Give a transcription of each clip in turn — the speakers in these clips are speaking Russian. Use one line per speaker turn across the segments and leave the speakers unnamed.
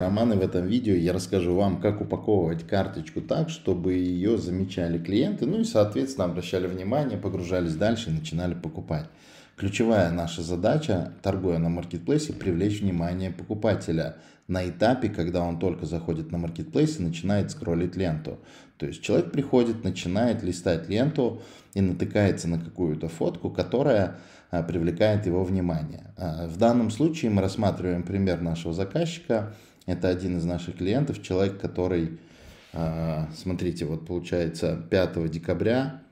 Романы в этом видео я расскажу вам, как упаковывать карточку так, чтобы ее замечали клиенты, ну и, соответственно, обращали внимание, погружались дальше и начинали покупать. Ключевая наша задача, торгуя на маркетплейсе, привлечь внимание покупателя на этапе, когда он только заходит на маркетплейс и начинает скроллить ленту. То есть человек приходит, начинает листать ленту и натыкается на какую-то фотку, которая а, привлекает его внимание. А, в данном случае мы рассматриваем пример нашего заказчика, это один из наших клиентов, человек, который, а, смотрите, вот получается 5 декабря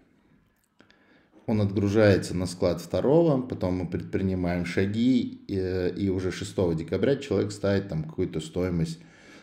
он отгружается на склад 2, потом мы предпринимаем шаги, и, уже 6 декабря человек ставит там какую-то стоимость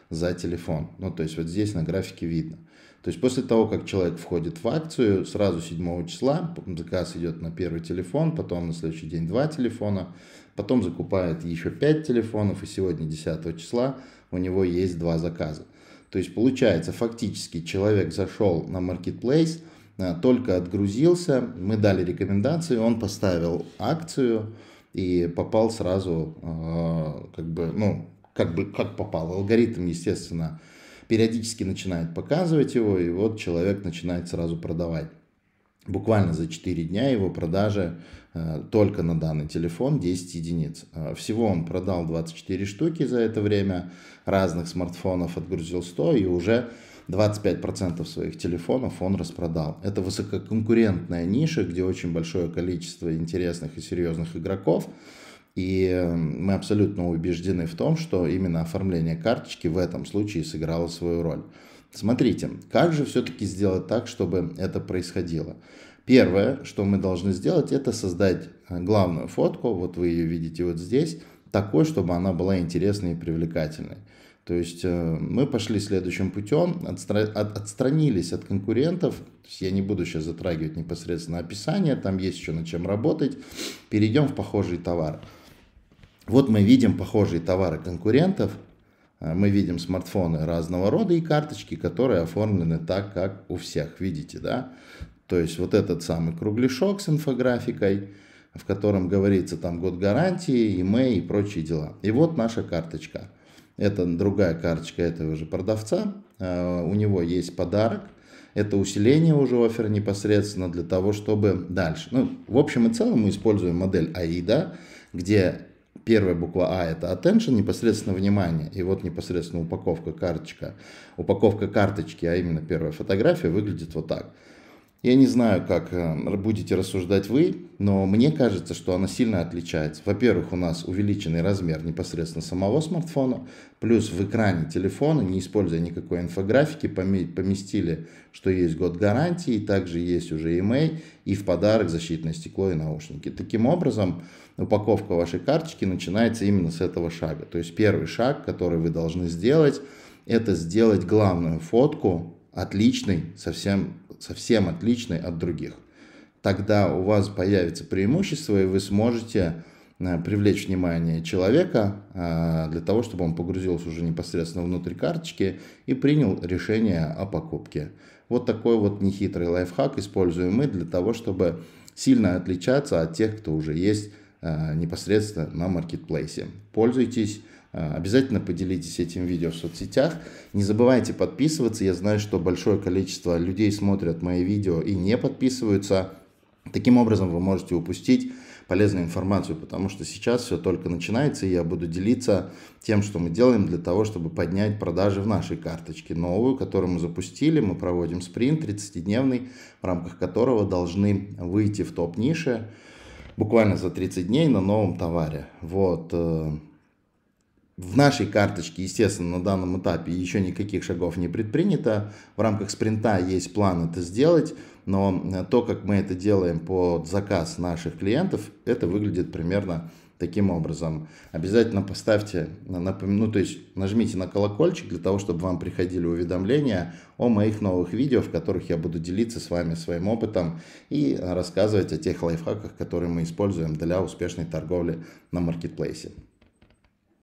за телефон. Ну, то есть вот здесь на графике видно. То есть после того, как человек входит в акцию, сразу 7 числа заказ идет на первый телефон, потом на следующий день два телефона, потом закупает еще 5 телефонов, и сегодня 10 числа у него есть два заказа. То есть получается, фактически человек зашел на маркетплейс, э, только отгрузился, мы дали рекомендации, он поставил акцию и попал сразу, э, как бы, ну, как бы, как попал. Алгоритм, естественно, периодически начинает показывать его, и вот человек начинает сразу продавать. Буквально за 4 дня его продажи э, только на данный телефон 10 единиц. Э, всего он продал 24 штуки за это время, разных смартфонов отгрузил 100 и уже 25% своих телефонов он распродал. Это высококонкурентная ниша, где очень большое количество интересных и серьезных игроков. И э, мы абсолютно убеждены в том, что именно оформление карточки в этом случае сыграло свою роль. Смотрите, как же все-таки сделать так, чтобы это происходило? Первое, что мы должны сделать, это создать э, главную фотку, вот вы ее видите вот здесь, такой, чтобы она была интересной и привлекательной. То есть э, мы пошли следующим путем, отстра... от... отстранились от конкурентов. То есть я не буду сейчас затрагивать непосредственно описание, там есть еще над чем работать. Перейдем в похожий товар. Вот мы видим похожие товары конкурентов, Э, мы видим смартфоны разного рода и карточки, которые оформлены так, как у всех, видите, да? То есть вот этот самый кругляшок с инфографикой, в котором говорится там год гарантии, имей и прочие дела. И вот наша карточка. Это другая карточка этого же продавца. Э, у него есть подарок. Это усиление уже оффера непосредственно для того, чтобы дальше. Ну, в общем и целом мы используем модель AIDA, где первая буква А это attention, непосредственно внимание. И вот непосредственно упаковка карточка. Упаковка карточки, а именно первая фотография, выглядит вот так. Я не знаю, как э, будете рассуждать вы, но мне кажется, что она сильно отличается. Во-первых, у нас увеличенный размер непосредственно самого смартфона, плюс в экране телефона, не используя никакой инфографики, поместили, что есть год гарантии, также есть уже EMA, и в подарок защитное стекло и наушники. Таким образом, упаковка вашей карточки начинается именно с этого шага. То есть первый шаг, который вы должны сделать, это сделать главную фотку отличной, совсем совсем отличной от других. Тогда у вас появится преимущество, и вы сможете э, привлечь внимание человека э, для того, чтобы он погрузился уже непосредственно внутрь карточки и принял решение о покупке. Вот такой вот нехитрый лайфхак используем мы для того, чтобы сильно отличаться от тех, кто уже есть Э, непосредственно на маркетплейсе. Пользуйтесь, э, обязательно поделитесь этим видео в соцсетях. Не забывайте подписываться, я знаю, что большое количество людей смотрят мои видео и не подписываются. Таким образом вы можете упустить полезную информацию, потому что сейчас все только начинается, и я буду делиться тем, что мы делаем для того, чтобы поднять продажи в нашей карточке новую, которую мы запустили. Мы проводим спринт 30-дневный, в рамках которого должны выйти в топ-ниши буквально за 30 дней на новом товаре. Вот. Э, в нашей карточке, естественно, на данном этапе еще никаких шагов не предпринято. В рамках спринта есть план это сделать, но э, то, как мы это делаем под заказ наших клиентов, это выглядит примерно таким образом. Обязательно поставьте, напом... ну то есть нажмите на колокольчик для того, чтобы вам приходили уведомления о моих новых видео, в которых я буду делиться с вами своим опытом и рассказывать о тех лайфхаках, которые мы используем для успешной торговли на маркетплейсе.